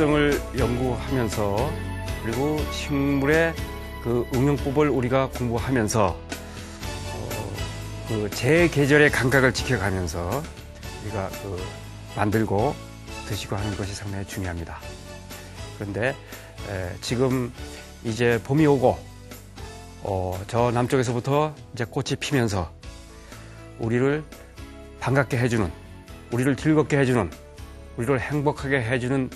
정성을 연구하면서 그리고 식물의 그 응용법을 우리가 공부하면서 어, 그제 계절의 감각을 지켜가면서 우리가 그 만들고 드시고 하는 것이 상당히 중요합니다. 그런데 에, 지금 이제 봄이 오고 어, 저 남쪽에서부터 이제 꽃이 피면서 우리를 반갑게 해주는 우리를 즐겁게 해주는 우리를 행복하게 해주는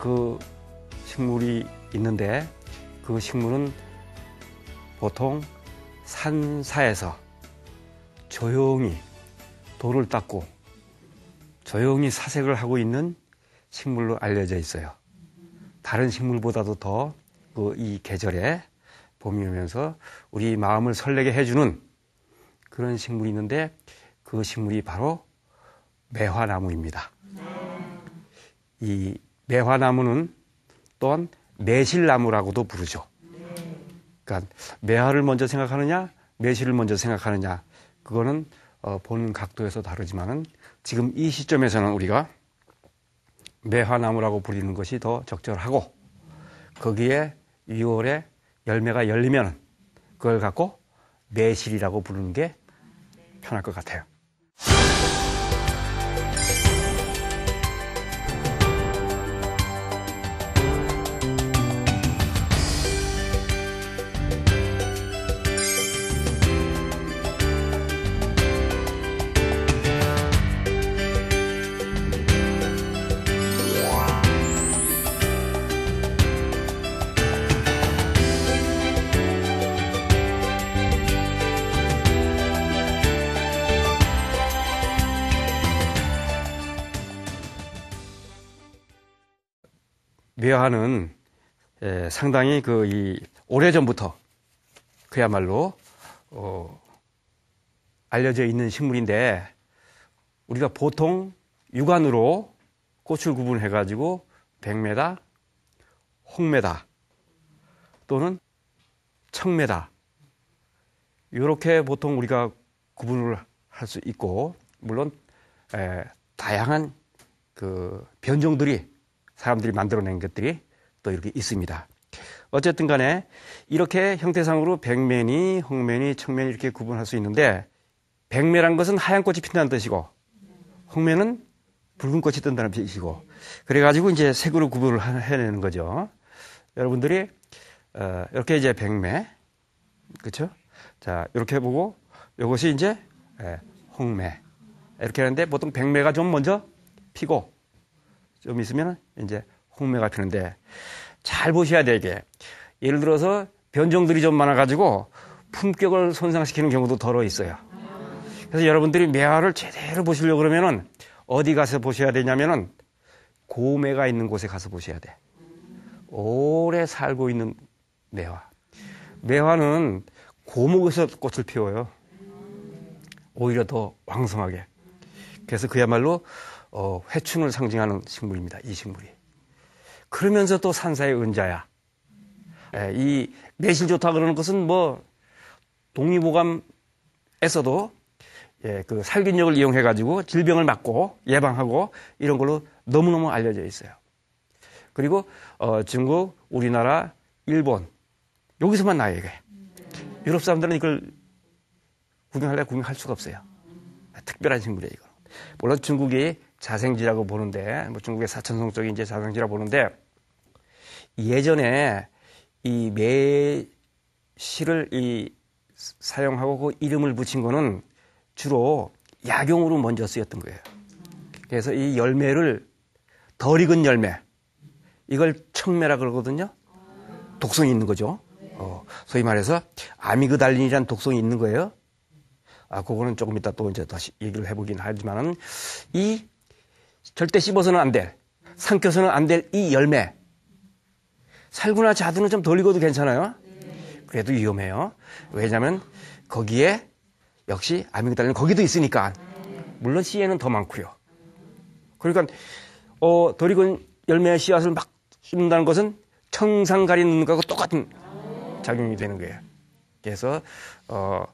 그 식물이 있는데 그 식물은 보통 산사에서 조용히 돌을 닦고 조용히 사색을 하고 있는 식물로 알려져 있어요. 다른 식물보다도 더이 그 계절에 봄이 오면서 우리 마음을 설레게 해주는 그런 식물이 있는데 그 식물이 바로 매화나무입니다. 이 매화나무는 또한 매실나무라고도 부르죠. 그러니까 매화를 먼저 생각하느냐, 매실을 먼저 생각하느냐, 그거는 어, 보는 각도에서 다르지만은 지금 이 시점에서는 우리가 매화나무라고 부르는 것이 더 적절하고 거기에 6월에 열매가 열리면 그걸 갖고 매실이라고 부르는 게 편할 것 같아요. 하는 예, 상당히 그 이 오래전부터 그야말로 어, 알려져 있는 식물인데 우리가 보통 육안으로 꽃을 구분해 가지고 백0다 홍메다 또는 청메다 이렇게 보통 우리가 구분을 할 수 있고 물론 에, 다양한 그 변종들이 사람들이 만들어낸 것들이 또 이렇게 있습니다. 어쨌든 간에 이렇게 형태상으로 백면이, 홍면이, 청면이 이렇게 구분할 수 있는데 백매란 것은 하얀 꽃이 핀다는 뜻이고 홍면은 붉은 꽃이 뜬다는 뜻이고 그래가지고 이제 색으로 구분을 해내는 거죠. 여러분들이 어, 이렇게 이제 백매 그렇죠? 자 이렇게 보고 이것이 이제 예, 홍매 이렇게 하는데 보통 백매가 좀 먼저 피고 좀 있으면 이제 홍매가 피는데 잘 보셔야 되게 예를 들어서 변종들이 좀 많아가지고 품격을 손상시키는 경우도 더러 있어요. 그래서 여러분들이 매화를 제대로 보시려고 그러면은 어디 가서 보셔야 되냐면은 고매가 있는 곳에 가서 보셔야 돼. 오래 살고 있는 매화. 매화는 고목에서 꽃을 피워요. 오히려 더 왕성하게. 그래서 그야말로 어, 회춘을 상징하는 식물입니다. 이 식물이. 그러면서 또 산사의 은자야. 예, 이 매실 좋다 그러는 것은 뭐 동의보감에서도 예, 그 살균력을 이용해 가지고 질병을 막고 예방하고 이런 걸로 너무너무 알려져 있어요. 그리고 어, 중국, 우리나라, 일본 여기서만 나에게 유럽 사람들은 이걸 구경하려 구경할 수가 없어요. 특별한 식물이에요. 이거. 물론 중국이 자생지라고 보는데 뭐 중국의 사천성쪽인 이제 자생지라 고 보는데 예전에 이 매실을 이 사용하고 그 이름을 붙인 거는 주로 약용으로 먼저 쓰였던 거예요. 그래서 이 열매를 덜 익은 열매 이걸 청매라 그러거든요. 독성이 있는 거죠. 어, 소위 말해서 아미그달린이란 독성이 있는 거예요. 아, 그거는 조금 이따 또 이제 다시 얘기를 해보긴 하지만은 이 절대 씹어서는 안 될, 삼켜서는 안 될 이 열매. 살구나 자두는 좀 덜 익어도 괜찮아요. 그래도 위험해요. 왜냐하면 거기에 역시 아미그달린 거기도 있으니까. 물론 씨에는 더 많고요. 그러니까 어, 돌 익은 열매의 씨앗을 막 씹는다는 것은 청산가리 는 것과 똑같은 작용이 되는 거예요. 그래서 어,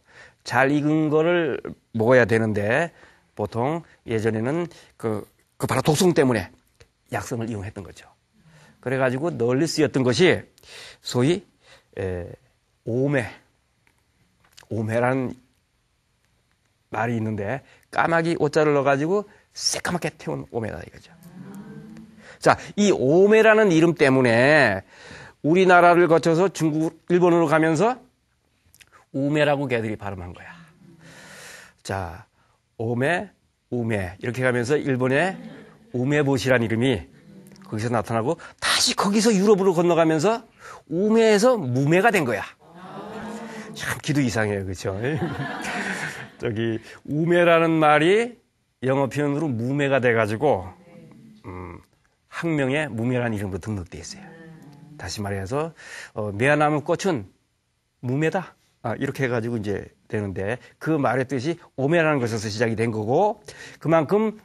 잘 익은 거를 먹어야 되는데 보통 예전에는 그그 바로 독성 때문에 약성을 이용했던 거죠. 그래가지고 널리 쓰였던 것이 소위 오메, 오메라는 말이 있는데 까마귀 옷자를 넣어가지고 새까맣게 태운 오메다 이거죠. 자, 이 오메라는 이름 때문에 우리나라를 거쳐서 중국, 일본으로 가면서 우메라고 걔들이 발음한 거야. 자, 오메, 우메 이렇게 가면서 일본의 우메보시는 이름이 거기서 나타나고 다시 거기서 유럽으로 건너가면서 우메에서 무메가 된 거야. 참 기도 이상해요, 그렇죠? 저기 우메라는 말이 영어 표현으로 무메가 돼가지고 음, 학명에 무메라는 이름으로 등록돼 있어요. 다시 말해서 어, 미안함의 꽃은 무메다. 아, 이렇게 해가지고 이제 되는데 그 말의 뜻이 오매라는 것에서 시작이 된 거고 그만큼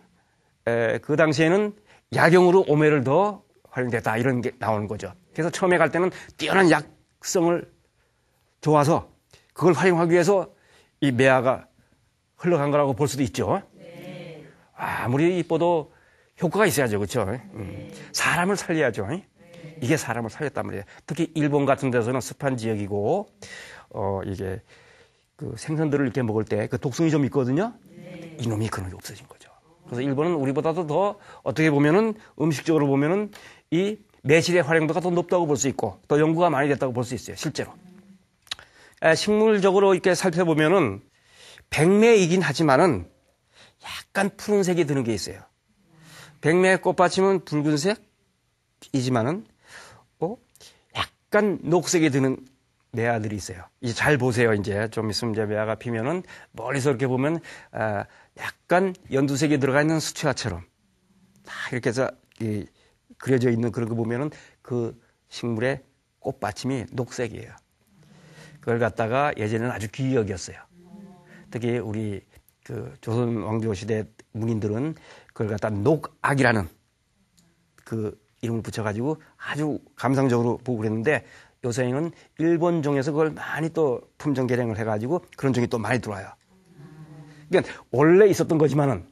에, 그 당시에는 야경으로 오매를 더 활용됐다 이런 게 나오는 거죠. 그래서 처음에 갈 때는 뛰어난 약성을 좋아서 그걸 활용하기 위해서 이 매화가 흘러간 거라고 볼 수도 있죠. 네. 아무리 이뻐도 효과가 있어야죠, 그렇죠? 네. 음. 사람을 살려야죠. 네. 이게 사람을 살렸단 말이에요. 특히 일본 같은 데서는 습한 지역이고 어 이게 그 생선들을 이렇게 먹을 때 그 독성이 좀 있거든요. 네. 이놈이 그놈이 없어진 거죠. 그래서 일본은 우리보다도 더 어떻게 보면은 음식적으로 보면은 이 매실의 활용도가 더 높다고 볼 수 있고 더 연구가 많이 됐다고 볼 수 있어요. 실제로. 에, 식물적으로 이렇게 살펴보면은 백매이긴 하지만은 약간 푸른색이 드는 게 있어요. 백매 꽃받침은 붉은색이지만은 어? 약간 녹색이 드는 내 아들이 있어요. 이제 잘 보세요. 이제 좀 있으면 이제 매화가 피면은 멀리서 이렇게 보면 아, 약간 연두색이 들어가 있는 수채화처럼 다 이렇게 해서 이, 그려져 있는 그런 거 보면은 그 식물의 꽃받침이 녹색이에요. 그걸 갖다가 예전에는 아주 귀여겼어요. 특히 우리 그 조선 왕조 시대 문인들은 그걸 갖다 녹악이라는 그 이름을 붙여가지고 아주 감상적으로 보고 그랬는데 요새는 일본 종에서 그걸 많이 또 품종 개량을 해가지고 그런 종이 또 많이 들어와요. 그러니까 원래 있었던 거지만은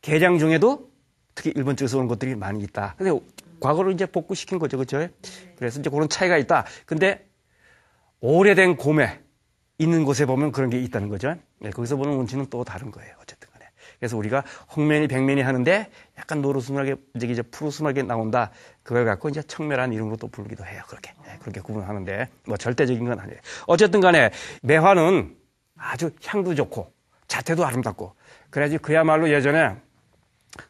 개량 중에도 특히 일본 쪽에서 오는 것들이 많이 있다. 근데 과거로 이제 복구시킨 거죠, 그렇죠? 그래서 이제 그런 차이가 있다. 근데 오래된 곰에 있는 곳에 보면 그런 게 있다는 거죠. 네, 거기서 보는 운치는 또 다른 거예요, 어쨌든. 그래서 우리가 홍면이 백면이 하는데 약간 노르스름하게 이제 이제 푸르스름하게 나온다. 그걸 갖고 이제 청매라 이름으로 또 부르기도 해요. 그렇게 네, 그렇게 구분하는데 뭐 절대적인 건 아니에요. 어쨌든 간에 매화는 아주 향도 좋고 자태도 아름답고 그래야지 그야말로 예전에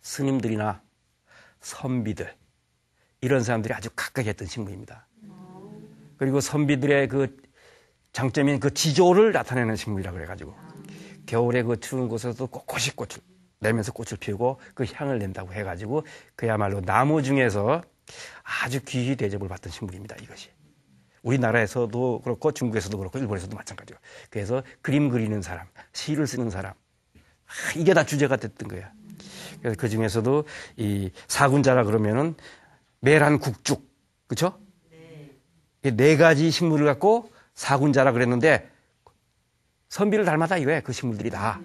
스님들이나 선비들 이런 사람들이 아주 가까이 했던 식물입니다. 그리고 선비들의 그 장점인 그 지조를 나타내는 식물이라 그래가지고 겨울에 그 추운 곳에서도 꼿꼿이 꽃을 내면서 꽃을 피우고 그 향을 낸다고 해가지고 그야말로 나무 중에서 아주 귀히 대접을 받던 식물입니다. 이것이. 우리나라에서도 그렇고 중국에서도 그렇고 일본에서도 마찬가지고. 그래서 그림 그리는 사람, 시를 쓰는 사람. 아, 이게 다 주제가 됐던 거야. 그래서 그 중에서도 이 사군자라 그러면은 메란 국죽. 그쵸? 네. 네 가지 식물을 갖고 사군자라 그랬는데 선비를 닮았다 이거야 그 식물들이다.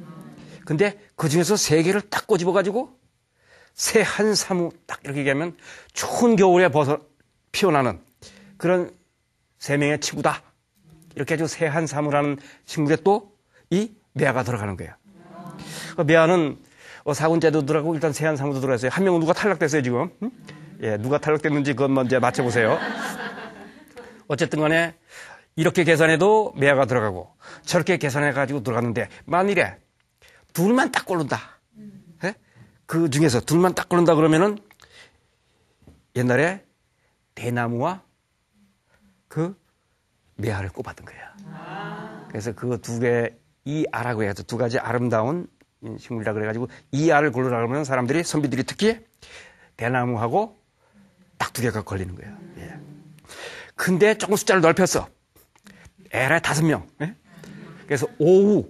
근데 그 중에서 세 개를 딱 꼬집어 가지고 새한 사무 딱 이렇게 얘기하면 추운 겨울에 벗어 피어나는 그런 세 명의 친구다. 이렇게 해서 새한 사무라는 식물에 또이 매아가 들어가는 거예요. 그 매아는 어, 사군제도들어가고 일단 새한 사무도 들어갔어요. 한 명은 누가 탈락됐어요 지금? 응? 예, 누가 탈락됐는지 그건 먼저 맞춰보세요. 어쨌든 간에 이렇게 계산해도 매화가 들어가고 저렇게 계산해 가지고 들어갔는데 만일에 둘만 딱 고른다. 음. 예? 그 중에서 둘만 딱 고른다 그러면은 옛날에 대나무와 그 매화를 꼽았던 거야. 아. 그래서 그 두개 이아라고 해서 두 가지 아름다운 식물이라 그래가지고 이아를 고르라 그러면 사람들이 선비들이 특히 대나무하고 딱 두 개가 걸리는 거예요. 예. 근데 조금 숫자를 넓혔어. 에라 다섯 명. 예? 그래서 오후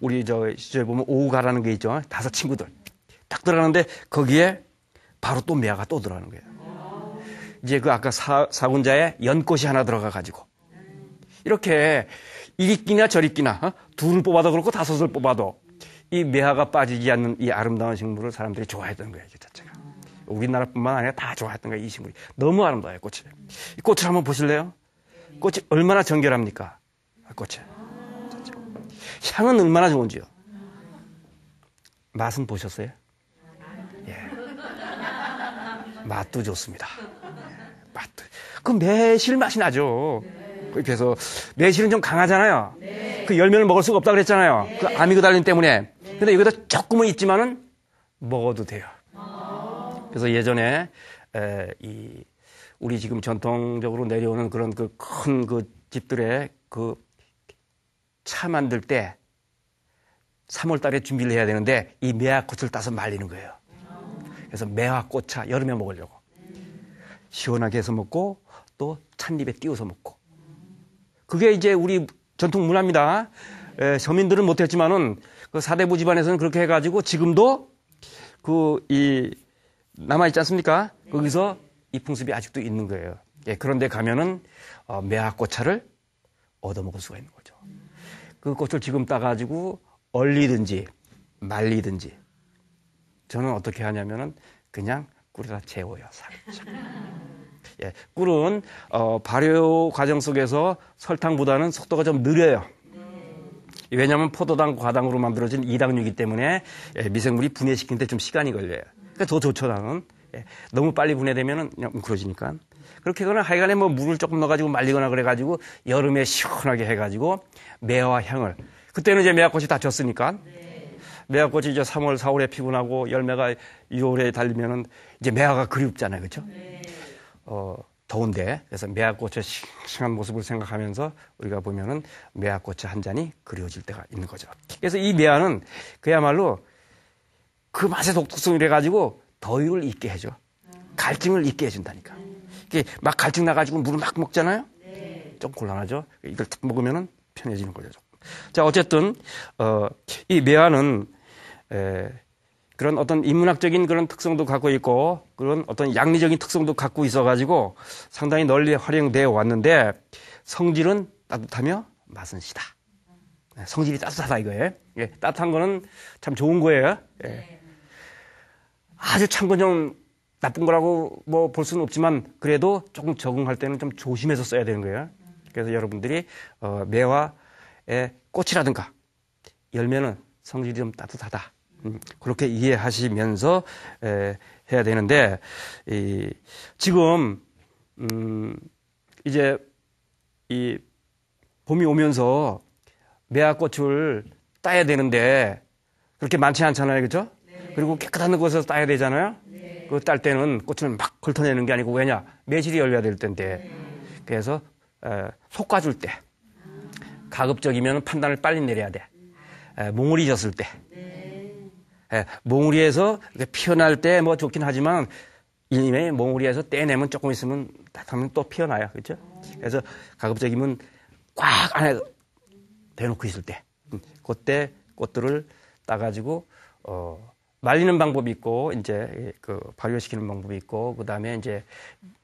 우리 저 시절에 보면 오후가라는 게 있죠. 다섯 친구들 딱 들어가는데 거기에 바로 또 메아가 또 들어가는 거예요. 이제 그 아까 사, 사군자에 연꽃이 하나 들어가 가지고 이렇게 이리 끼나 저리 끼나 어? 둘을 뽑아도 그렇고 다섯을 뽑아도 이 매화가 빠지지 않는 이 아름다운 식물을 사람들이 좋아했던 거예요, 이 그 자체가. 우리나라뿐만 아니라 다 좋아했던 거예요, 이 식물이. 너무 아름다워요, 꽃이. 이 꽃을 한번 보실래요? 꽃이 얼마나 정결합니까? 아, 꽃이. 향은 얼마나 좋은지요? 맛은 보셨어요? 예. 맛도 좋습니다. 맛도. 그 매실 맛이 나죠. 그래서 매실은 좀 강하잖아요. 그 열매를 먹을 수가 없다 그랬잖아요. 그 아미그달린 때문에. 근데 여기다 조금은 있지만은 먹어도 돼요. 그래서 예전에 에, 이 우리 지금 전통적으로 내려오는 그런 그 큰그 그 집들의 그 차 만들 때 3월 달에 준비를 해야 되는데 이 매화꽃을 따서 말리는 거예요. 그래서 매화꽃차 여름에 먹으려고. 시원하게 해서 먹고 또 찻잎에 띄워서 먹고. 그게 이제 우리 전통 문화입니다. 에, 서민들은 못했지만은 그 사대부 집안에서는 그렇게 해가지고 지금도 그 이 남아있지 않습니까? 거기서 이 풍습이 아직도 있는 거예요. 예, 그런데 가면은 어, 매화꽃차를 얻어먹을 수가 있는 거죠. 그 꽃을 지금 따가지고 얼리든지 말리든지 저는 어떻게 하냐면은 그냥 꿀에다 재워요 살짝. 예, 꿀은 어, 발효 과정 속에서 설탕보다는 속도가 좀 느려요. 왜냐하면 포도당 과당으로 만들어진 이당류이기 때문에 예, 미생물이 분해시키는데 좀 시간이 걸려요. 그러니까 더 좋죠 나는 예, 너무 빨리 분해되면 그냥 뭉클어지니까. 그렇게 거나 하여간에 뭐 물을 조금 넣어가지고 말리거나 그래가지고 여름에 시원하게 해가지고 매화 향을. 그때는 이제 매화꽃이 다 졌으니까. 매화꽃이 이제 3월, 4월에 피곤하고 열매가 6월에 달리면은 이제 매화가 그리웁잖아요. 그렇죠? 네. 어, 더운데 그래서 매화꽃의 싱싱한 모습을 생각하면서 우리가 보면은 매화꽃의 한 잔이 그리워질 때가 있는 거죠. 그래서 이 매화는 그야말로 그 맛의 독특성이래 가지고 더위를 잊게 해줘. 갈증을 잊게 해준다니까. 이게 막 갈증 나가지고 물을 막 먹잖아요. 좀 곤란하죠. 이걸 딱 먹으면 편해지는 거죠. 자 어쨌든 어, 이 매화는 에, 그런 어떤 인문학적인 그런 특성도 갖고 있고 그런 어떤 양리적인 특성도 갖고 있어가지고 상당히 널리 활용되어 왔는데 성질은 따뜻하며 맛은 시다. 네, 성질이 따뜻하다 이거예요. 예, 따뜻한 거는 참 좋은 거예요. 예. 네. 아주 참고좀 나쁜 거라고 뭐 볼 수는 없지만 그래도 조금 적응할 때는 좀 조심해서 써야 되는 거예요. 그래서 여러분들이 어, 매화의 꽃이라든가 열매는 성질이 좀 따뜻하다. 음, 그렇게 이해하시면서 에, 해야 되는데 이, 지금 음, 이제 이 봄이 오면서 매화꽃을 따야 되는데 그렇게 많지 않잖아요, 그죠? 그리고 깨끗한 곳에서 따야 되잖아요. 네. 그딸 때는 꽃을 막 훑어내는 게 아니고 왜냐 매실이 열려야 될 텐데. 네. 그래서 어, 속아줄 때, 가급적이면 판단을 빨리 내려야 돼. 몽우리 졌을 때, 네. 몽우리에서 피어날 때 뭐 좋긴 하지만 이님의 몽우리에서 떼내면 조금 있으면 딱 하면 또 피어나요. 그렇죠? 그래서 가급적이면 꽉 안에 대놓고 있을 때, 음, 그때 꽃들을 따가지고 어, 말리는 방법이 있고 이제 그 발효시키는 방법이 있고 그다음에 이제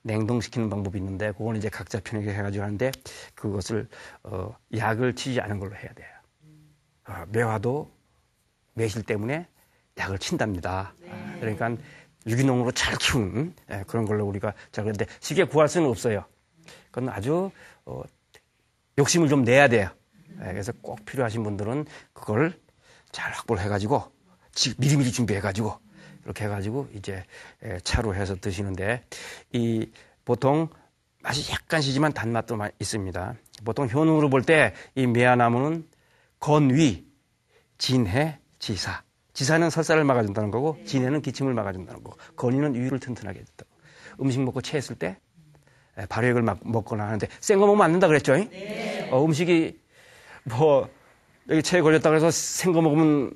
냉동시키는 방법이 있는데 그건 이제 각자 편하게 해가지고 하는데 그것을 어 약을 치지 않은 걸로 해야 돼요. 어, 매화도 매실 때문에 약을 친답니다. 네. 그러니까 유기농으로 잘 키우는 예, 그런 걸로 우리가 자 그런데 쉽게 구할 수는 없어요. 그건 아주 어, 욕심을 좀 내야 돼요. 예, 그래서 꼭 필요하신 분들은 그걸 잘 확보를 해가지고 미리미리 준비해가지고 이렇게 해가지고 이제 예, 차로 해서 드시는데 이 보통 맛이 약간시지만 단맛도 있습니다. 보통 효능으로 볼 때 이 매화나무는 건위, 진해, 지사. 지사는 설사를 막아준다는 거고 네. 진해는 기침을 막아준다는 거고 건위는 위를 튼튼하게 해준다 음식 먹고 체했을 때 발효액을 예, 막 먹거나 하는데 생거 먹으면 안 된다 그랬죠. 네. 어, 음식이 뭐 여기 체에 걸렸다 고해서생거 먹으면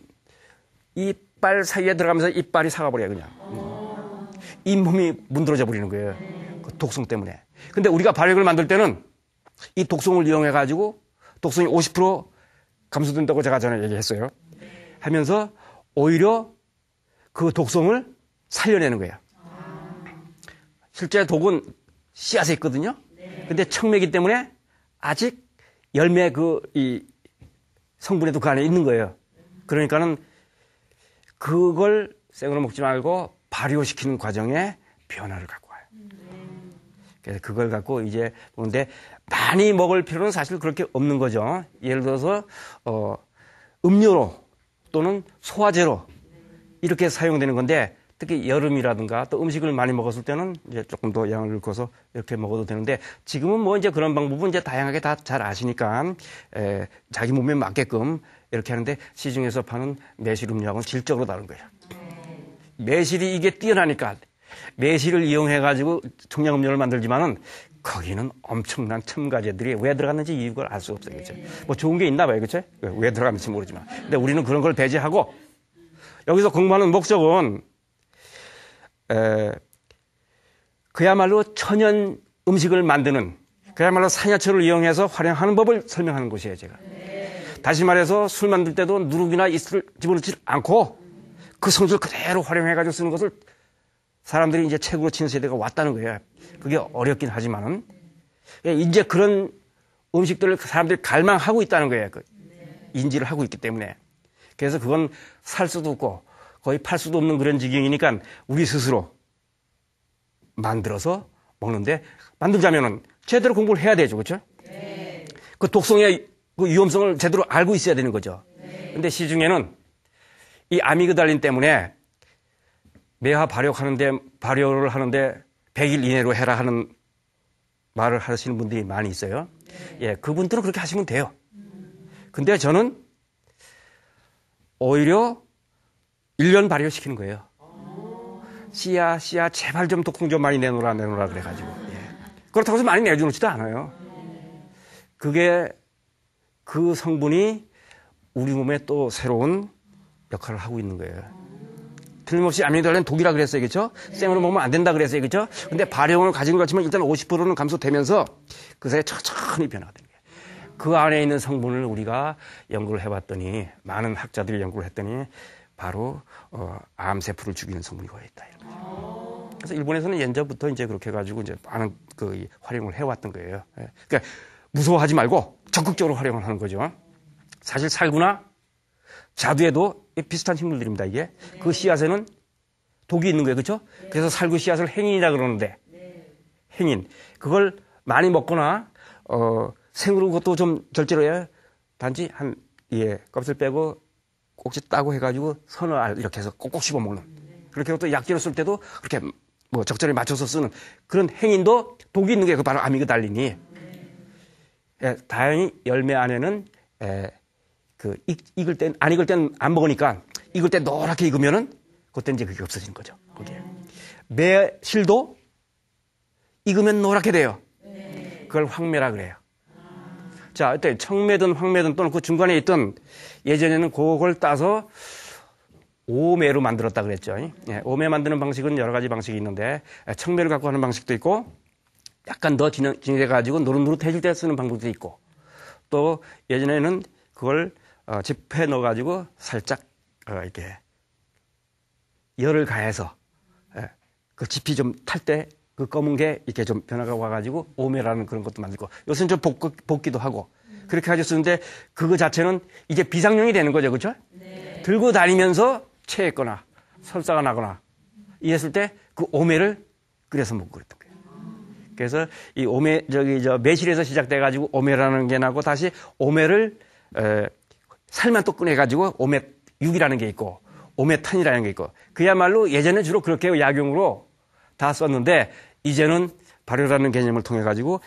이빨 사이에 들어가면서 이빨이 사가버려요, 그냥. 잇몸이 문드러져 버리는 거예요. 그 독성 때문에. 근데 우리가 발효을 만들 때는 이 독성을 이용해가지고 독성이 50% 감소된다고 제가 전에 얘기했어요. 하면서 오히려 그 독성을 살려내는 거예요. 실제 독은 씨앗에 있거든요. 근데 청매기 때문에 아직 열매 그 이 성분에도 그 안에 있는 거예요. 그러니까는 그걸 생으로 먹지 말고 발효시키는 과정에 변화를 갖고 와요. 그래서 그걸 갖고 이제 보는데 많이 먹을 필요는 사실 그렇게 없는 거죠. 예를 들어서 어, 음료로 또는 소화제로 이렇게 사용되는 건데 특히 여름이라든가 또 음식을 많이 먹었을 때는 이제 조금 더 양을 넣어서 이렇게 먹어도 되는데 지금은 뭐 이제 그런 방법은 이제 다양하게 다 잘 아시니까 에, 자기 몸에 맞게끔 이렇게 하는데 시중에서 파는 매실 음료하고는 질적으로 다른 거예요. 매실이 이게 뛰어나니까 매실을 이용해 가지고 청량 음료를 만들지만은 거기는 엄청난 첨가제들이 왜 들어갔는지 이유를 알 수 없어요. 그죠? 뭐 좋은 게 있나 봐요. 그죠? 왜 들어갔는지 모르지만. 근데 우리는 그런 걸 배제하고 여기서 공부하는 목적은 그야말로 천연 음식을 만드는 그야말로 사야초를 이용해서 활용하는 법을 설명하는 곳이에요 제가. 다시 말해서 술 만들 때도 누룩이나 이슬을 집어넣지 않고 그 성질 그대로 활용해가지고 쓰는 것을 사람들이 이제 책으로 치는 세대가 왔다는 거예요. 그게 어렵긴 하지만은 예, 이제 그런 음식들을 그 사람들이 갈망하고 있다는 거예요. 그 인지를 하고 있기 때문에. 그래서 그건 살 수도 없고 거의 팔 수도 없는 그런 지경이니까 우리 스스로 만들어서 먹는데 만들자면은 제대로 공부를 해야 되죠, 그렇죠? 네. 그 독성의 그 위험성을 제대로 알고 있어야 되는 거죠. 네. 근데 시중에는 이 아미그달린 때문에 매화 발효하는데 발효를 하는데 100일 이내로 해라 하는 말을 하시는 분들이 많이 있어요. 네. 예, 그분들은 그렇게 하시면 돼요. 근데 저는 오히려 1년 발효시키는 거예요. 씨야, 씨야, 제발 좀독풍좀 많이 내놓으라, 내놓으라 그래가지고. 예. 그렇다고 해서 많이 내주지도 않아요. 그게 그 성분이 우리 몸에 또 새로운 역할을 하고 있는 거예요. 틀림없이 아미노달은 독이라 그랬어요, 그렇죠? 생으로 먹으면 안 된다 그랬어요, 그렇죠? 근데 발효형을 가진 것지만 같 일단 50%는 감소되면서 그 사이에 천천히 변화가 되는 거예요. 그 안에 있는 성분을 우리가 연구를 해봤더니 많은 학자들이 연구를 했더니 바로 어, 암세포를 죽이는 성분이 거였다. 아. 그래서 일본에서는 옛전부터 이제 그렇게 해가지고 이제 많은 그 활용을 해왔던 거예요. 예. 그러니까 무서워하지 말고 적극적으로 활용을 하는 거죠. 사실 살구나 자두에도 비슷한 식물들입니다. 이게 네. 그 씨앗에는 독이 있는 거예요, 그렇죠? 네. 그래서 살구 씨앗을 행인이라 그러는데 네. 행인 그걸 많이 먹거나 어 생으로 그것도 좀 절제로 해야 단지 한 예 껍질 빼고 꼭지 따고 해가지고 선을 이렇게 해서 꼭꼭 씹어 먹는. 그렇게 또 약재로 쓸 때도 그렇게 뭐 적절히 맞춰서 쓰는 그런 행인도 독이 있는 게 그 바로 아미그달린이. 예, 다행히 열매 안에는 예, 그 익, 익을 땐안 익을 땐 안 먹으니까 익을 때 노랗게 익으면은 그때 이제 그게 없어지는 거죠. 그게 매실도 익으면 노랗게 돼요. 그걸 황매라 그래요. 자, 이때 청매든 황매든 또는 그 중간에 있던 예전에는 그걸 따서 오매로 만들었다 그랬죠. 예, 오매 만드는 방식은 여러 가지 방식이 있는데 예, 청매를 갖고 하는 방식도 있고 약간 더 진해, 해가지고 노릇노릇해질 때 쓰는 방법도 있고 또 예전에는 그걸 어, 집회 넣어가지고 살짝 어, 이렇게 열을 가해서 예, 그 지피 좀탈때 그 검은 게 이렇게 좀 변화가 와가지고 오메라는 그런 것도 만들고 요새는 좀 복, 기도 하고 그렇게 하셨었는데 그거 자체는 이제 비상용이 되는 거죠. 그렇죠? 네. 들고 다니면서 체했거나 설사가 나거나 이랬을 때 그 오메를 끓여서 먹고 그랬던 거예요. 그래서 이 오메 저기 저 매실에서 시작돼 가지고 오메라는 게 나고 다시 오메를 에, 살만 또 꺼내 가지고 오메 육이라는 게 있고 오메탄이라는 게 있고 그야말로 예전에 주로 그렇게 약용으로 다 썼는데 이제는 발효라는 개념을 통해 가지고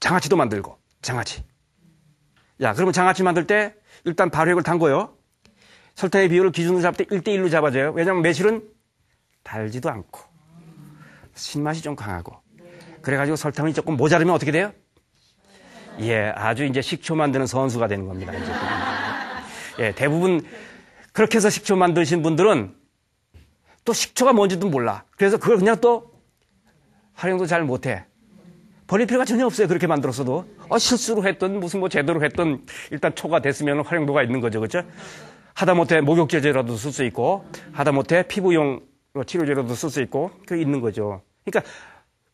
장아찌도 만들고 장아찌. 야, 그러면 장아찌 만들 때 일단 발효액을 담고요 설탕의 비율을 기준으로 잡을 때 1대1로 잡아줘요. 왜냐하면 매실은 달지도 않고 신맛이 좀 강하고 그래가지고 설탕이 조금 모자르면 어떻게 돼요? 예, 아주 이제 식초 만드는 선수가 되는 겁니다. 이제. 예, 대부분 그렇게 해서 식초 만드신 분들은 또 식초가 뭔지도 몰라. 그래서 그걸 그냥 또 활용도 잘 못해. 버릴 필요가 전혀 없어요. 그렇게 만들었어도. 어, 실수로 했던 무슨 뭐 제대로 했던 일단 초가 됐으면 활용도가 있는 거죠. 그죠 하다못해 목욕제제로도 쓸 수 있고 하다못해 피부용 치료제로도 쓸 수 있고 그게 있는 거죠. 그러니까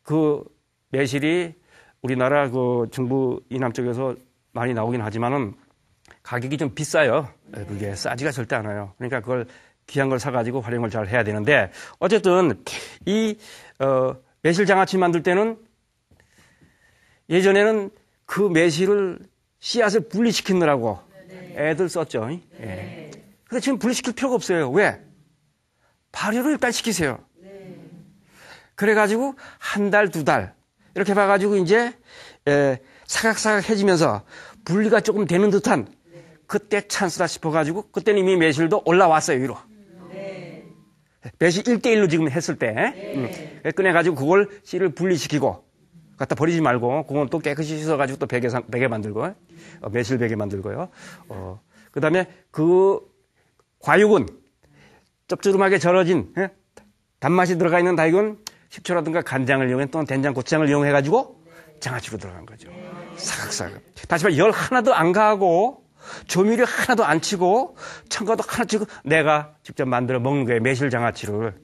그 매실이 우리나라 그 중부 이남 쪽에서 많이 나오긴 하지만은 가격이 좀 비싸요. 예, 그게 싸지가 절대 않아요. 그러니까 그걸 귀한 걸 사가지고 활용을 잘 해야 되는데 어쨌든 이 어. 매실 장아찌 만들 때는 예전에는 그 매실을 씨앗을 분리시키느라고 네. 애들 썼죠. 네. 예. 근데 지금 분리시킬 필요가 없어요. 왜? 발효를 일단 시키세요. 네. 그래가지고 한 달, 두 달. 이렇게 봐가지고 이제 예, 사각사각해지면서 분리가 조금 되는 듯한 네. 그때 찬스다 싶어가지고 그때는 이미 매실도 올라왔어요, 위로. 배시 1대1로 지금 했을 때 네. 음, 꺼내가지고 그걸 씨를 분리시키고 갖다 버리지 말고 그건 또 깨끗이 씻어가지고 또 베개, 상, 베개 만들고 어, 매실 베개 만들고요. 어, 그다음에 그 과육은 쩝조름하게 절어진 예? 단맛이 들어가 있는 다육은 식초라든가 간장을 이용해 또는 된장, 고추장을 이용해가지고 장아찌로 들어간 거죠. 네. 사각사각. 다시 말해 열 하나도 안 가고 조미료 하나도 안 치고 첨가도 하나 치고 내가 직접 만들어 먹는 거예요. 매실장아찌를.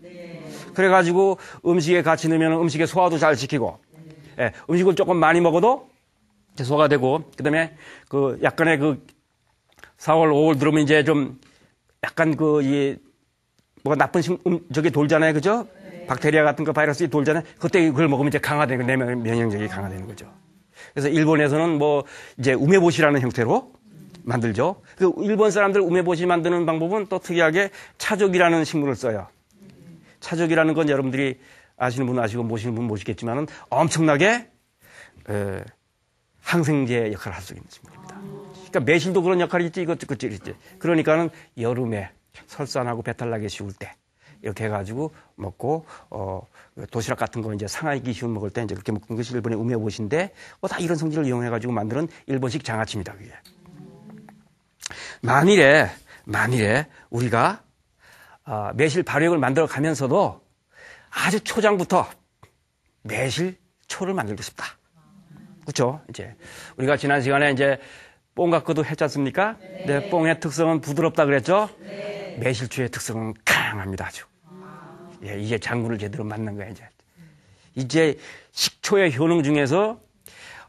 그래가지고 음식에 같이 넣으면 음식의 소화도 잘 시키고 네. 예, 음식을 조금 많이 먹어도 소화가 되고 그다음에 그 약간의 그 4월 5월 들으면 이제 좀 약간 그 이 뭐가 나쁜 식, 음, 저게 돌잖아요, 그죠? 박테리아 같은 거 바이러스가 돌잖아요. 그때 그걸 먹으면 이제 강화되는 내 면역력이 강화되는 거죠. 그래서 일본에서는 뭐 이제 우메보시라는 형태로 만들죠. 그 일본 사람들 우메보시 만드는 방법은 또 특이하게 차족이라는 식물을 써요. 차족이라는 건 여러분들이 아시는 분은 아시고 모시는 분은 모시겠지만 엄청나게 에, 항생제 역할을 할 수 있는 식물입니다. 그러니까 매실도 그런 역할이 있지 이것도 그치도있 그러니까는 여름에 설산하고 배탈나게 쉬울 때 이렇게 해가지고 먹고 어 도시락 같은 거 이제 상하이기 쉬운 먹을 때 이제 그렇게 먹는 것이 일본의 우메보신데 뭐 다 이런 성질을 이용해가지고 만드는 일본식 장아찌입니다 그게. 만일에 만일에 우리가 아, 매실 발효액을 만들어 가면서도 아주 초장부터 매실 초를 만들고 싶다. 그렇죠? 이제 우리가 지난 시간에 이제 뽕 갖고도 했지 않습니까? 네. 네 뽕의 특성은 부드럽다 그랬죠? 네. 매실초의 특성은 강합니다, 아주. 아. 예, 이게 장군을 제대로 맞는 거야, 이제. 이제 식초의 효능 중에서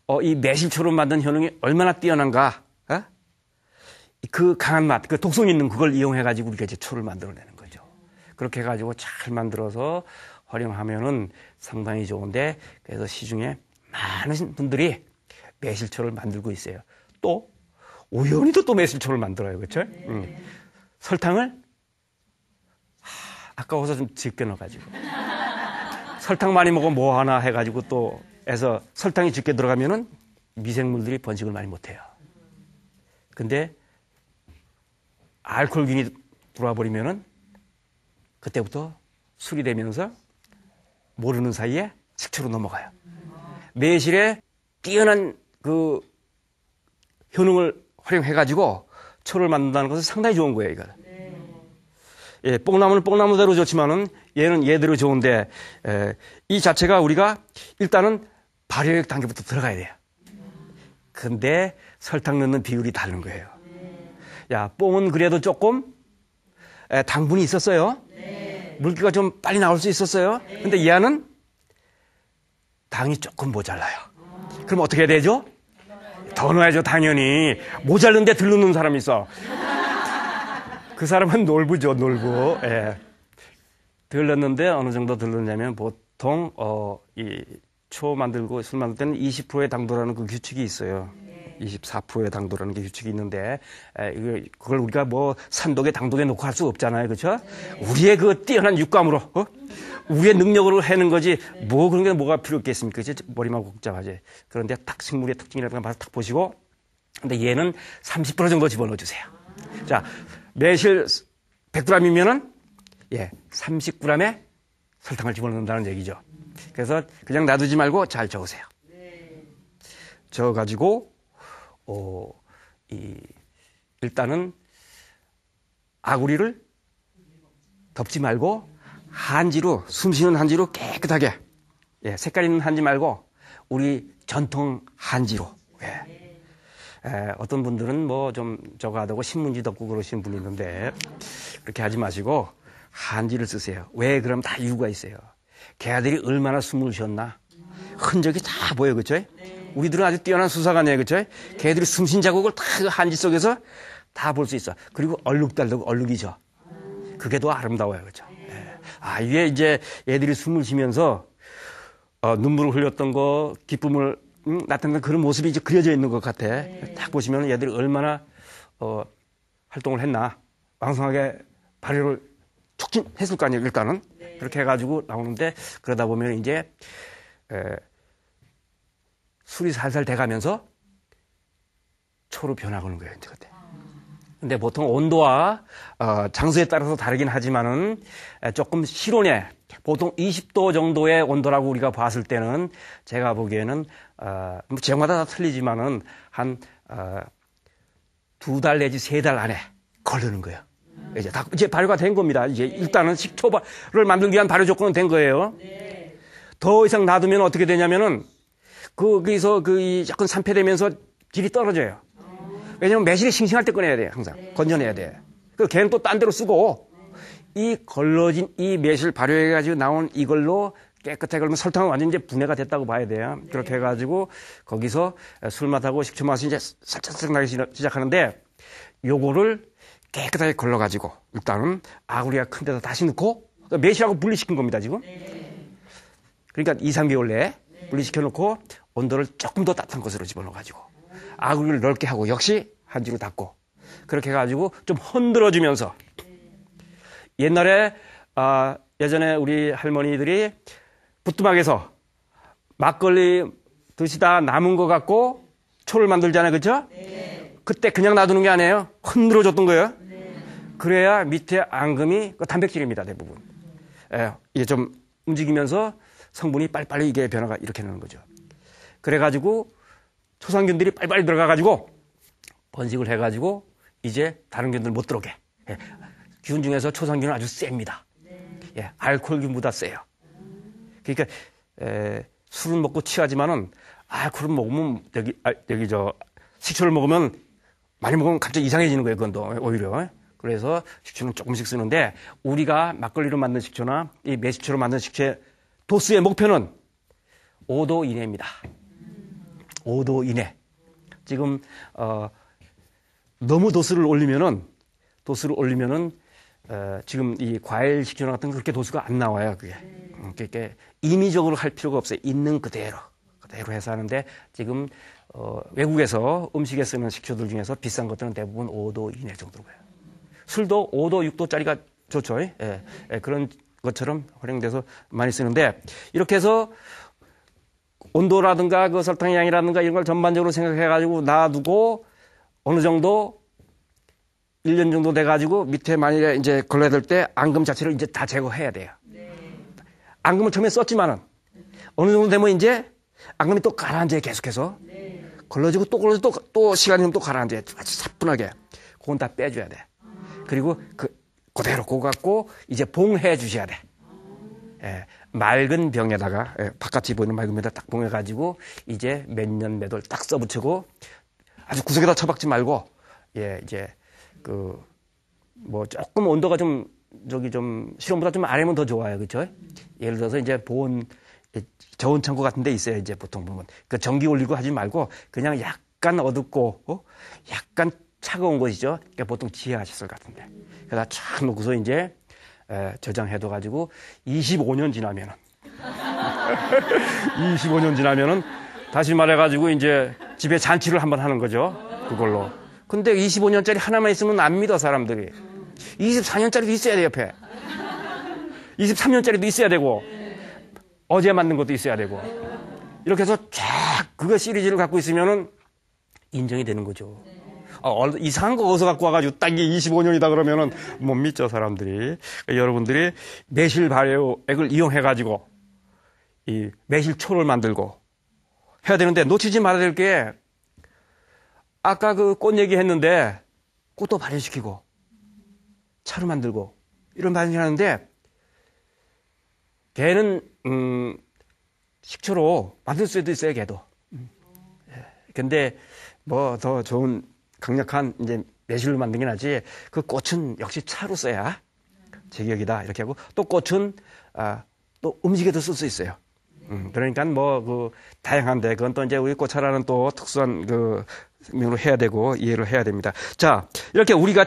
어, 이 매실초로 만든 효능이 얼마나 뛰어난가 그 강한 맛, 그 독성 있는 그걸 이용해 가지고 우리가 이제 초를 만들어내는 거죠. 그렇게 해가지고 잘 만들어서 활용하면은 상당히 좋은데 그래서 시중에 많은 분들이 매실초를 만들고 있어요. 또 우연히도 또 매실초를 만들어요, 그렇죠? 네. 응. 음. 네. 설탕을 하, 아까워서 좀집겨 넣어가지고 설탕 많이 먹으면 뭐 하나 해가지고 또 해서 설탕이 집게 들어가면은 미생물들이 번식을 많이 못해요. 근데 알코올균이 들어와 버리면은 그때부터 술이 되면서 모르는 사이에 식초로 넘어가요. 매실에 뛰어난 그 효능을 활용해가지고 초를 만든다는 것은 상당히 좋은 거예요, 이거. 예, 뽕나무는 뽕나무대로 좋지만은 얘는 얘대로 좋은데 에, 예, 이 자체가 우리가 일단은 발효액 단계부터 들어가야 돼요. 근데 설탕 넣는 비율이 다른 거예요. 야, 뽕은 그래도 조금 에, 당분이 있었어요. 네. 물기가 좀 빨리 나올 수 있었어요. 네. 근데 얘는 당이 조금 모자라요. 아. 그럼 어떻게 해야 되죠? 더 넣어야죠, 당연히. 모자른데 들르는 사람이 있어. 그 사람은 놀부죠, 놀부. 예. 들렀는데 어느 정도 들렀냐면 보통, 어, 이, 초 만들고 술 만들 때는 20%의 당도라는 그 규칙이 있어요. 24%의 당도라는 게 규칙이 있는데 그걸 우리가 뭐 산독에 당독에 놓고 할 수 없잖아요. 그렇죠? 우리의 그 뛰어난 육감으로 어? 우리의 능력으로 해는 거지 뭐 그런 게 뭐가 필요 있겠습니까? 이제 그렇죠? 머리만 복잡하지. 그런데 딱 식물의 특징이라든가 봐서 딱 보시고 근데 얘는 30% 정도 집어넣어 주세요. 자, 매실 100g이면은 예, 30g에 설탕을 집어넣는다는 얘기죠. 그래서 그냥 놔두지 말고 잘 저으세요. 네. 저어가지고 어, 이, 일단은 아구리를 덮지 말고 한지로 숨쉬는 한지로 깨끗하게 예, 색깔 있는 한지 말고 우리 전통 한지로 예. 에, 어떤 분들은 뭐 좀 저거 하다고 신문지 덮고 그러시는 분이 있는데 그렇게 하지 마시고 한지를 쓰세요. 왜 그럼 다 이유가 있어요. 개들이 얼마나 숨을 쉬었나 흔적이 다 보여 그죠? 우리들은 아주 뛰어난 수사관이에요. 그렇죠? 걔들이 숨쉰 자국을 다 그 한지 속에서 다 볼 수 있어. 그리고 얼룩달룩 얼룩이죠. 그게 더 아름다워요. 그렇죠? 예. 아, 이게 이제 애들이 숨을 쉬면서 어, 눈물을 흘렸던 거, 기쁨을 음, 나타낸 그런 모습이 이제 그려져 있는 것 같아. 네. 딱 보시면 애들이 얼마나 어, 활동을 했나, 왕성하게 발효를 촉진했을 거 아니에요. 일단은 네. 그렇게 해가지고 나오는데 그러다 보면 이제 에, 술이 살살 돼가면서 초로 변화하는 거예요. 그때. 근데 보통 온도와 어, 장소에 따라서 다르긴 하지만은 조금 실온에 보통 20도 정도의 온도라고 우리가 봤을 때는 제가 보기에는 어, 뭐 지역마다 다 틀리지만은 한 두달 어, 내지 세 달 안에 걸르는 거예요. 이제 다 이제 발효가 된 겁니다. 이제 네. 일단은 식초를 만들기 위한 발효 조건은 된 거예요. 네. 더 이상 놔두면 어떻게 되냐면은 그, 거기서 그이 약간 산패되면서 길이 떨어져요. 왜냐면 매실이 싱싱할 때 꺼내야 돼요, 항상. 네. 건져내야 돼. 그 걔는 또 딴 데로 쓰고, 이 걸러진 이 매실 발효해가지고 나온 이걸로 깨끗하게 그러면 설탕은 완전 이제 분해가 됐다고 봐야 돼요. 네. 그렇게 해가지고 거기서 술맛하고 식초맛이 이제 살짝살짝 나기 시작하는데, 요거를 깨끗하게 걸러가지고, 일단은 아구리가 큰 데다 다시 넣고, 매실하고 분리시킨 겁니다, 지금. 네. 그러니까 2, 3개월 내에 네. 분리시켜놓고 온도를 조금 더 따뜻한 곳으로 집어넣어가지고 아구리를 넓게 하고 역시 한 줄을 닫고 그렇게 해가지고 좀 흔들어주면서 옛날에 아, 예전에 우리 할머니들이 부뚜막에서 막걸리 드시다 남은 거 갖고 초를 만들잖아요, 그죠 네. 그때 그냥 놔두는 게 아니에요. 흔들어줬던 거예요. 네. 그래야 밑에 앙금이 그 단백질입니다, 대부분. 예, 이게 좀 움직이면서 성분이 빨리빨리 이게 변화가 이렇게 나는 거죠. 그래가지고 초상균들이 빨리빨리 들어가가지고 번식을 해가지고 이제 다른 균들 못 들어오게. 예. 균 중에서 초상균은 아주 셉니다. 예, 알코올균보다 세요. 그러니까 에, 술을 먹고 취하지만은 아, 그럼 먹으면 여기 아, 여기 저 식초를 먹으면 많이 먹으면 갑자기 이상해지는 거예요, 그건 또 오히려. 그래서 식초는 조금씩 쓰는데 우리가 막걸리로 만든 식초나 이 매식초로 만든 식초의 도수의 목표는 5도 이내입니다. 5도 이내. 지금 어, 너무 도수를 올리면은 도수를 올리면은 어, 지금 이 과일 식초나 같은 그렇게 도수가 안 나와요. 그게 음. 그러니까 임의적으로 할 필요가 없어요. 있는 그대로 그대로 해서 하는데 지금 어, 외국에서 음식에 쓰는 식초들 중에서 비싼 것들은 대부분 5도 이내 정도고요. 술도 5도 6도짜리가 좋죠. 예, 예, 그런 것처럼 활용돼서 많이 쓰는데 이렇게 해서 온도라든가 그 설탕 양이라든가 이런 걸 전반적으로 생각해가지고 놔두고 어느 정도 1년 정도 돼가지고 밑에 만약에 이제 걸러들 때 앙금 자체를 이제 다 제거해야 돼요. 네. 앙금을 처음에 썼지만은 어느 정도 되면 이제 앙금이 또 가라앉아요 계속해서. 네. 걸러지고 또 걸러지고 또, 또 시간이 좀또 가라앉아요. 아주 사뿐하게. 그건 다 빼줘야 돼. 그리고 그, 그대로 그거 갖고 이제 봉해 주셔야 돼. 예. 맑은 병에다가 예, 바깥이 보이는 맑은 병에다 딱 봉해가지고 이제 몇 년몇월딱 써붙이고 아주 구석에다 처박지 말고 예 이제 그 뭐 조금 온도가 좀 저기 좀 실온보다 좀 아래면 더 좋아요 그렇죠? 예를 들어서 이제 보온 예, 저온 창고 같은 데 있어요 이제 보통 보면 그 전기 올리고 하지 말고 그냥 약간 어둡고 어? 약간 차가운 곳이죠. 그러니까 보통 지하시것 같은데. 그러다 촥 놓고서 이제 예, 저장해둬 가지고 25년 지나면은 25년 지나면은 다시 말해 가지고 이제 집에 잔치를 한번 하는 거죠. 그걸로. 근데 25년짜리 하나만 있으면 안 믿어 사람들이. 24년짜리도 있어야 돼 옆에. 23년짜리도 있어야 되고 어제 만든 것도 있어야 되고 이렇게 해서 쫙 그거 시리즈를 갖고 있으면은 인정이 되는 거죠. 어, 이상한 거 어디서 갖고 와가지고 딱 이게 25년이다 그러면은 못 믿죠 사람들이. 그러니까 여러분들이 매실 발효액을 이용해가지고 이 매실초를 만들고 해야 되는데 놓치지 말아야 될 게 아까 그 꽃 얘기했는데 꽃도 발효시키고 차로 만들고 이런 반응을 하는데 개는 음, 식초로 만들 수도 있어요 개도. 예. 근데 뭐 더 좋은 강력한 이제 매실로 만든 게 나지 그 꽃은 역시 차로 써야 제격이다 이렇게 하고 또 꽃은 아, 또 음식에도 쓸 수 있어요. 음, 그러니까 뭐그 다양한데 그건 또 이제 우리 꽃차라는 또 특수한 그 명으로 해야 되고 이해를 해야 됩니다. 자 이렇게 우리가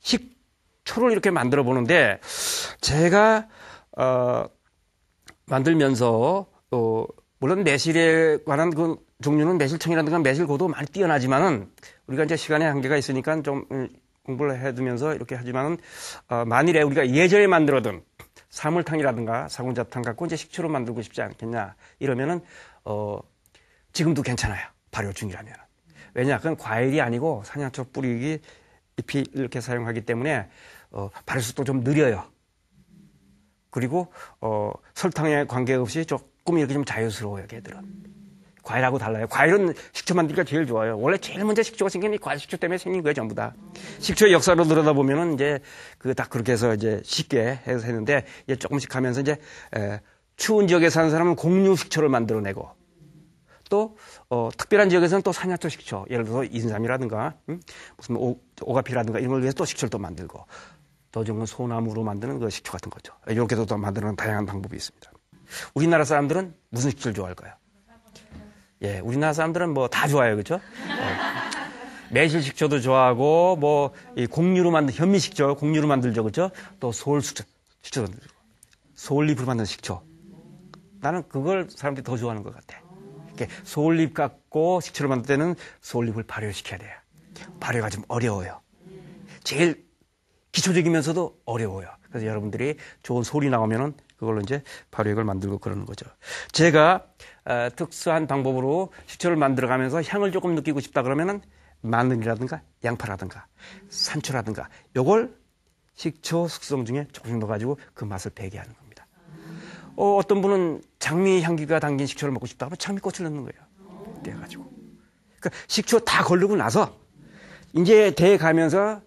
식초를 이렇게 만들어 보는데 제가 어, 만들면서 또 어, 물론 매실에 관한 그 종류는 매실청이라든가 매실고도 많이 뛰어나지만은 우리가 이제 시간의 한계가 있으니까 좀 음, 공부를 해두면서 이렇게 하지만은 어, 만일에 우리가 예전에 만들어둔 사물탕이라든가 사군자탕 갖고 이제 식초로 만들고 싶지 않겠냐 이러면은 어 지금도 괜찮아요 발효 중이라면 왜냐 그건 과일이 아니고 산양초 뿌리기 잎이 이렇게 사용하기 때문에 어 발효 속도 좀 느려요 그리고 어 설탕에 관계없이 좀 조금 이렇게 좀 자유스러워요, 걔들은. 과일하고 달라요. 과일은 식초 만들기가 제일 좋아요. 원래 제일 먼저 식초가 생기는 게 과일식초 때문에 생긴 거예요, 전부 다. 식초의 역사를 들여다보면은 이제 그다 그렇게 해서 이제 쉽게 해서 했는데 이제 조금씩 하면서 이제 추운 지역에 사는 사람은 공유 식초를 만들어내고 또 어, 특별한 지역에서는 또 산야초 식초, 예를 들어서 인삼이라든가 음? 무슨 오, 오가피라든가 이런 걸 위해서 또 식초를 또 만들고 더 좋은 소나무로 만드는 그 식초 같은 거죠. 이렇게도 또 만드는 다양한 방법이 있습니다. 우리나라 사람들은 무슨 식초를 좋아할까요? 예, 우리나라 사람들은 뭐 다 좋아해요, 그렇죠? 어. 매실 뭐, 식초도 좋아하고 뭐이 공유로 만든 현미 식초, 공유로 만들죠, 그렇죠? 또 소울 식초, 도 만들고 소울잎으로 만든 식초. 나는 그걸 사람들이 더 좋아하는 것 같아. 이렇게 소울잎 갖고 식초를 만들 때는 소울잎을 발효시켜야 돼요. 발효가 좀 어려워요. 제일 기초적이면서도 어려워요. 그래서 여러분들이 좋은 소리 나오면은 그걸로 이제 발효액을 만들고 그러는 거죠. 제가 어, 특수한 방법으로 식초를 만들어가면서 향을 조금 느끼고 싶다 그러면은 마늘이라든가 양파라든가 산초라든가 요걸 식초 숙성 중에 조금 넣어가지고 그 맛을 배게 하는 겁니다. 어, 어떤 분은 장미 향기가 담긴 식초를 먹고 싶다 하면 장미꽃을 넣는 거예요. 떼어가지고. 그러니까 식초 다 걸르고 나서 이제 돼 가면서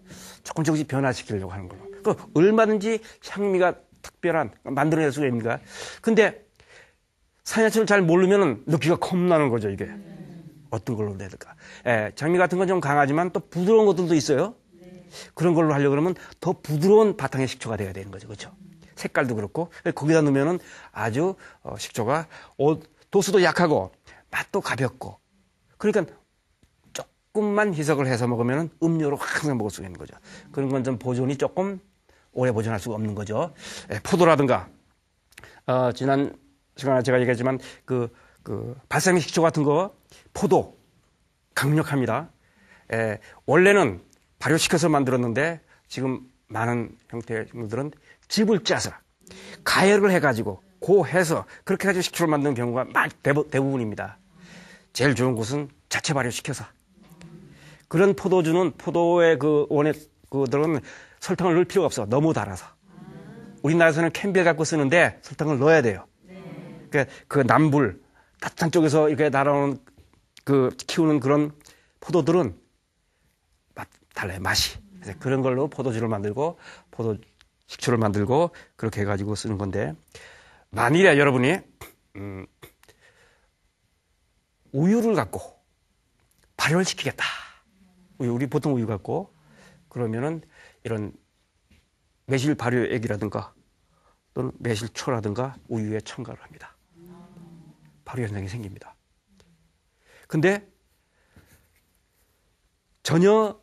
조금 조금씩 변화시키려고 하는 걸로. 그 얼마든지 향미가 특별한 만들어낼 수가 있는가? 근데 산야채를 잘 모르면은 느끼가 겁나는 거죠 이게 어떤 걸로 내야 될까? 예, 장미 같은 건 좀 강하지만 또 부드러운 것들도 있어요. 그런 걸로 하려고 그러면 더 부드러운 바탕의 식초가 돼야 되는 거죠, 그렇죠? 색깔도 그렇고 거기다 넣으면 아주 어, 식초가 도수도 약하고 맛도 가볍고 그러니까 조금만 희석을 해서 먹으면 음료로 항상 먹을 수 있는 거죠. 그런 건 좀 보존이 조금 오래 보존할 수가 없는 거죠. 예, 포도라든가 어, 지난 시간에 제가 얘기했지만 그, 그발생 식초 같은 거 포도 강력합니다. 예, 원래는 발효시켜서 만들었는데 지금 많은 형태의 식물들은 즙을 짜서 가열을 해가지고 고해서 그렇게 해서 식초를 만드는 경우가 대부, 대부분입니다. 제일 좋은 곳은 자체 발효시켜서 그런 포도주는 포도의 그 원의 그들은 설탕을 넣을 필요가 없어. 너무 달아서. 우리나라에서는 캔비에 갖고 쓰는데 설탕을 넣어야 돼요. 그그 그러니까 남불, 따뜻한 쪽에서 이렇게 날아오는 그 키우는 그런 포도들은 맛, 달라요. 맛이. 그래서 그런 걸로 포도주를 만들고 포도 식초를 만들고 그렇게 해가지고 쓰는 건데 만일에 여러분이 음, 우유를 갖고 발효를 시키겠다. 우 우리 보통 우유 갖고 그러면은 이런 매실 발효액이라든가 또는 매실초라든가 우유에 첨가를 합니다. 발효 현상이 생깁니다. 근데 전혀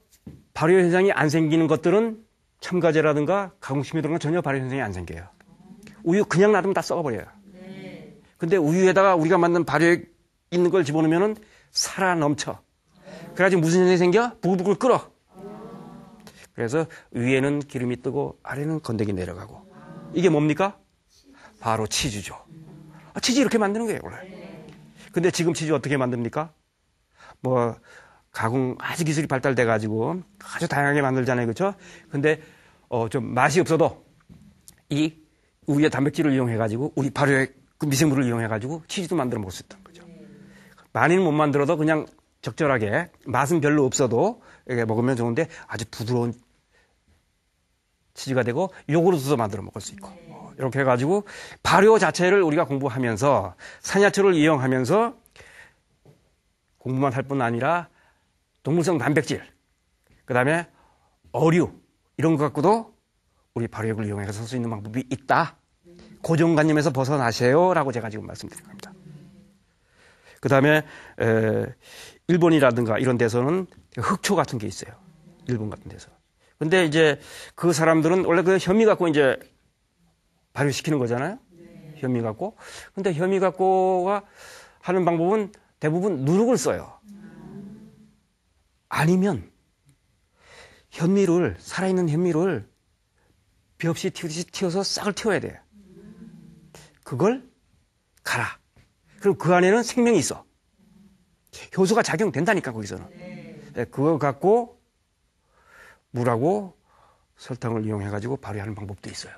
발효 현상이 안 생기는 것들은 첨가제라든가 가공식이에 들어간 전혀 발효 현상이 안 생겨요. 우유 그냥 놔두면 다 썩어버려요. 근데 우유에다가 우리가 만든 발효액 있는 걸집어넣으면 살아 넘쳐. 그래가지고 무슨 현상이 생겨? 부글부글 끓어. 그래서 위에는 기름이 뜨고 아래는 건더기 내려가고 이게 뭡니까? 바로 치즈죠. 아, 치즈 이렇게 만드는 거예요 원래. 근데 지금 치즈 어떻게 만듭니까? 뭐 가공 아주 기술이 발달돼 가지고 아주 다양하게 만들잖아요, 그렇죠? 근데 어, 좀 맛이 없어도 이 우리의 단백질을 이용해 가지고 우리 발효의 그 미생물을 이용해 가지고 치즈도 만들어 먹을 수 있다는 거죠. 많이는 못 만들어도 그냥 적절하게 맛은 별로 없어도 이게 먹으면 좋은데 아주 부드러운 치즈가 되고 요구르트도 만들어 먹을 수 있고 뭐 이렇게 해가지고 발효 자체를 우리가 공부하면서 산야초를 이용하면서 공부만 할 뿐 아니라 동물성 단백질 그다음에 어류 이런 것 갖고도 우리 발효액을 이용해서 쓸 수 있는 방법이 있다. 고정관념에서 벗어나세요라고 제가 지금 말씀드린 겁니다. 그 다음에 일본이라든가 이런 데서는 흑초 같은 게 있어요. 일본 같은 데서. 근데 이제 그 사람들은 원래 그 혐의 갖고 이제 발효시키는 거잖아요. 네. 혐의 갖고. 근데 혐의 갖고가 하는 방법은 대부분 누룩을 써요. 아. 아니면 현미를 살아있는 현미를 비 없이 튀듯이 튀어서 싹을 튀어야 돼 그걸 가라. 그럼 그 안에는 생명이 있어. 효소가 작용된다니까 거기서는. 네. 예, 그거 갖고 물하고 설탕을 이용해 가지고 발효하는 방법도 있어요.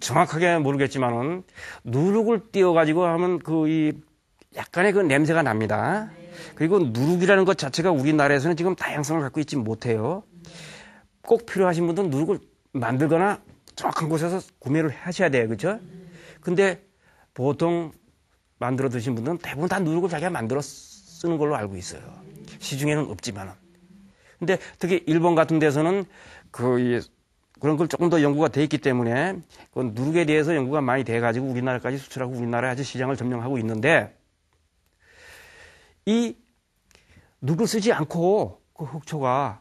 정확하게 모르겠지만은 누룩을 띄워 가지고 하면 그 이 약간의 그 냄새가 납니다. 그리고 누룩이라는 것 자체가 우리나라에서는 지금 다양성을 갖고 있지 못해요. 꼭 필요하신 분들은 누룩을 만들거나 정확한 곳에서 구매를 하셔야 돼요. 그죠? 근데 보통 만들어 드신 분들은 대부분 다 누룩을 자기가 만들어 쓰는 걸로 알고 있어요. 시중에는 없지만은. 근데 특히 일본 같은 데서는 그 그런 걸 조금 더 연구가 돼 있기 때문에 그 누룩에 대해서 연구가 많이 돼 가지고 우리나라까지 수출하고 우리나라에 아주 시장을 점령하고 있는데 이 누룩을 쓰지 않고 그 흑초가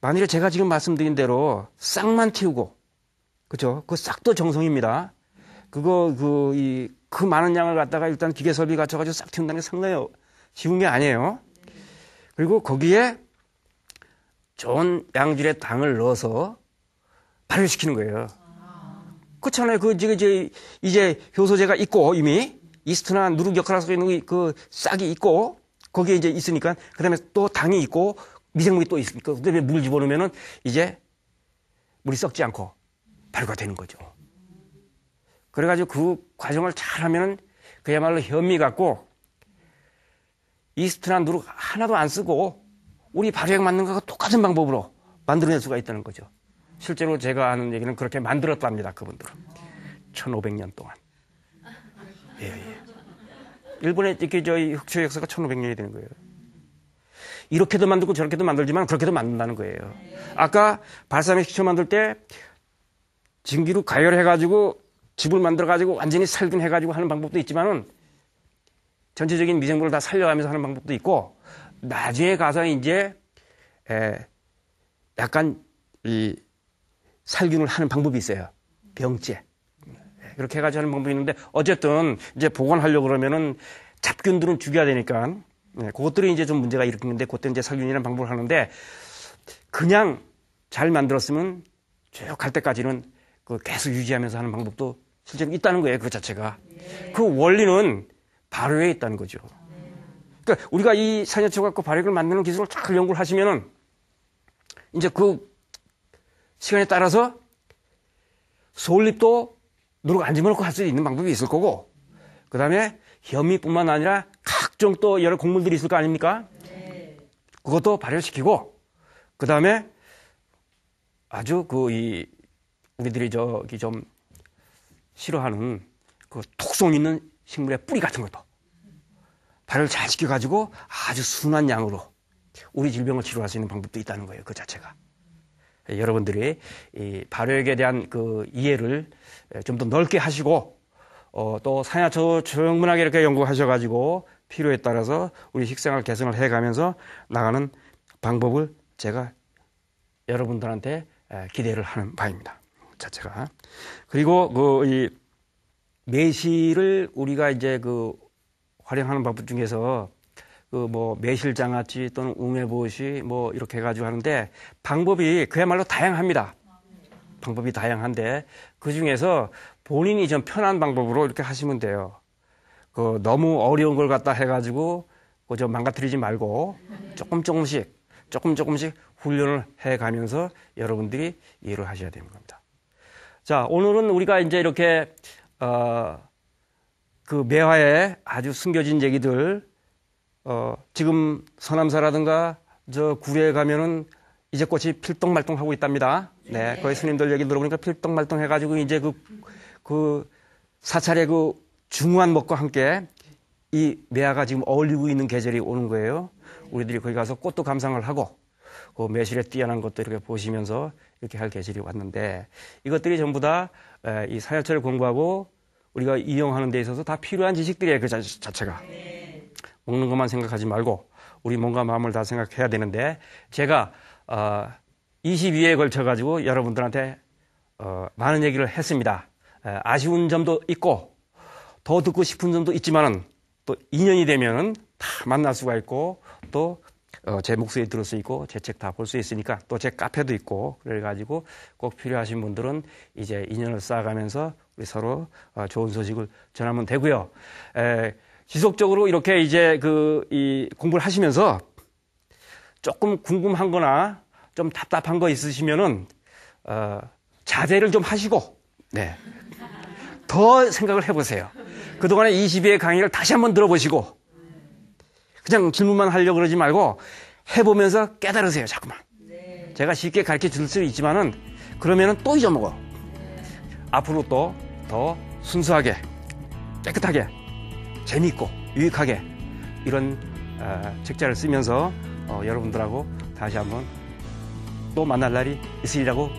만일에 제가 지금 말씀드린 대로 싹만 틔우고 그죠? 그 싹도 정성입니다. 그거 그 이그 그 많은 양을 갖다가 일단 기계 설비 갖춰 가지고 싹 틔운다는 게 상당히 쉬운 게 아니에요. 그리고 거기에 좋은 양질의 당을 넣어서 발효시키는 거예요. 그렇잖아요. 그, 지금 이제, 이제 효소제가 있고, 이미. 이스트나 누룩 역할을 하고 있는 그 싹이 있고, 거기에 이제 있으니까, 그 다음에 또 당이 있고, 미생물이 또 있으니까, 그 다음에 물 집어넣으면은 이제 물이 썩지 않고 발효가 되는 거죠. 그래가지고 그 과정을 잘 하면은 그야말로 현미 같고, 이스트나 누룩 하나도 안 쓰고, 우리 발효약 만든 것과 똑같은 방법으로 만들어낼 수가 있다는 거죠. 실제로 제가 아는 얘기는 그렇게 만들었답니다. 그분들은. 1500년 동안. 예, 예. 일본의 이렇게 저희 흑초 역사가 1500년이 되는 거예요. 이렇게도 만들고 저렇게도 만들지만 그렇게도 만든다는 거예요. 아까 발사믹 식초 만들 때증기로 가열해가지고 집을 만들어가지고 완전히 살균해가지고 하는 방법도 있지만은 전체적인 미생물을 다 살려가면서 하는 방법도 있고 낮에 가서 이제 에, 약간 이 살균을 하는 방법이 있어요. 병째. 그렇게 해가지고 하는 방법이 있는데 어쨌든 이제 보관하려고 그러면은 잡균들은 죽여야 되니까 예, 그것들이 이제 좀 문제가 일으키는데 그때 이제 살균이라는 방법을 하는데 그냥 잘 만들었으면 쭉 갈 때까지는 그 계속 유지하면서 하는 방법도 실제로 있다는 거예요. 그 자체가. 그 원리는 바로에 있다는 거죠. 그러니까 우리가 이 산여초 갖고 발효액을 만드는 기술을 잘 연구를 하시면은 이제 그 시간에 따라서 솔잎도 누르고 앉아놓고 할 수 있는 방법이 있을 거고 그 다음에 현미뿐만 아니라 각종 또 여러 곡물들이 있을 거 아닙니까? 그것도 발효시키고 그 다음에 아주 그 이 우리들이 저기 좀 싫어하는 그 톡송 있는 식물의 뿌리 같은 것도 발을 잘 지켜가지고 아주 순한 양으로 우리 질병을 치료할 수 있는 방법도 있다는 거예요. 그 자체가. 여러분들이 이 발효액에 대한 그 이해를 좀 더 넓게 하시고 어, 또 산야초 충문학에 이렇게 연구하셔가지고 필요에 따라서 우리 식생활 개선을 해가면서 나가는 방법을 제가 여러분들한테 기대를 하는 바입니다. 그 자체가 그리고 그 이 매실을 우리가 이제 그 활용하는 방법 중에서 그 뭐 매실장아찌 또는 웅해보시 뭐 이렇게 해가지고 하는데 방법이 그야말로 다양합니다. 방법이 다양한데 그 중에서 본인이 좀 편한 방법으로 이렇게 하시면 돼요. 그 너무 어려운 걸 갖다 해가지고 그저 망가뜨리지 말고 조금 조금씩 조금 조금씩 훈련을 해가면서 여러분들이 이해를 하셔야 되는 겁니다. 자 오늘은 우리가 이제 이렇게 어, 그 매화에 아주 숨겨진 얘기들 어, 지금 서남사라든가 저 구례에 가면은 이제 꽃이 필동말똥 하고 있답니다. 네, 네. 거기 스님들 얘기 들어보니까 필동말똥 해가지고 이제 그, 그 사찰의 그 중후한 먹과 함께 이 매화가 지금 어울리고 있는 계절이 오는 거예요. 네. 우리들이 거기 가서 꽃도 감상을 하고 그 매실에 뛰어난 것도 이렇게 보시면서 이렇게 할 계절이 왔는데 이것들이 전부 다 이 사찰을 공부하고 우리가 이용하는 데 있어서 다 필요한 지식들이에요. 그 자체가. 먹는 것만 생각하지 말고 우리 몸과 마음을 다 생각해야 되는데 제가 어, 22회에 걸쳐 가지고 여러분들한테 어, 많은 얘기를 했습니다. 에, 아쉬운 점도 있고 더 듣고 싶은 점도 있지만은 또 인연이 되면은 다 만날 수가 있고 또 어, 제 목소리 들을 수 있고 제 책 다 볼 수 있으니까 또 제 카페도 있고 그래가지고 꼭 필요하신 분들은 이제 인연을 쌓아가면서 서로 아, 좋은 소식을 전하면 되고요. 에, 지속적으로 이렇게 이제 그이 공부를 하시면서 조금 궁금한 거나 좀 답답한 거 있으시면은 어, 자제를 좀 하시고 네. 더 생각을 해보세요. 그동안에 20회의 강의를 다시 한번 들어보시고 그냥 질문만 하려고 그러지 말고 해보면서 깨달으세요. 자꾸만. 제가 쉽게 가르쳐 줄수 있지만은 그러면은 또 잊어먹어. 앞으로 또더 순수하게 깨끗하게 재미있고 유익하게 이런 아, 책자를 쓰면서 어, 여러분들하고 다시 한번 또 만날 날이 있으리라고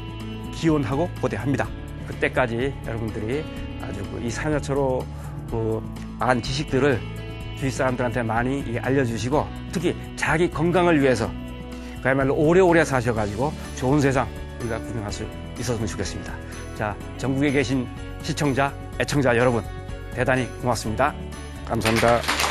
기원하고 고대합니다. 그때까지 여러분들이 아주 그 이 사연자처로 그안 지식들을 주위 사람들한테 많이 알려주시고 특히 자기 건강을 위해서 그야말로 오래오래 사셔가지고 좋은 세상 우리가 구경할 수 있었으면 좋겠습니다. 자, 전국에 계신 시청자, 애청자 여러분 대단히 고맙습니다. 감사합니다.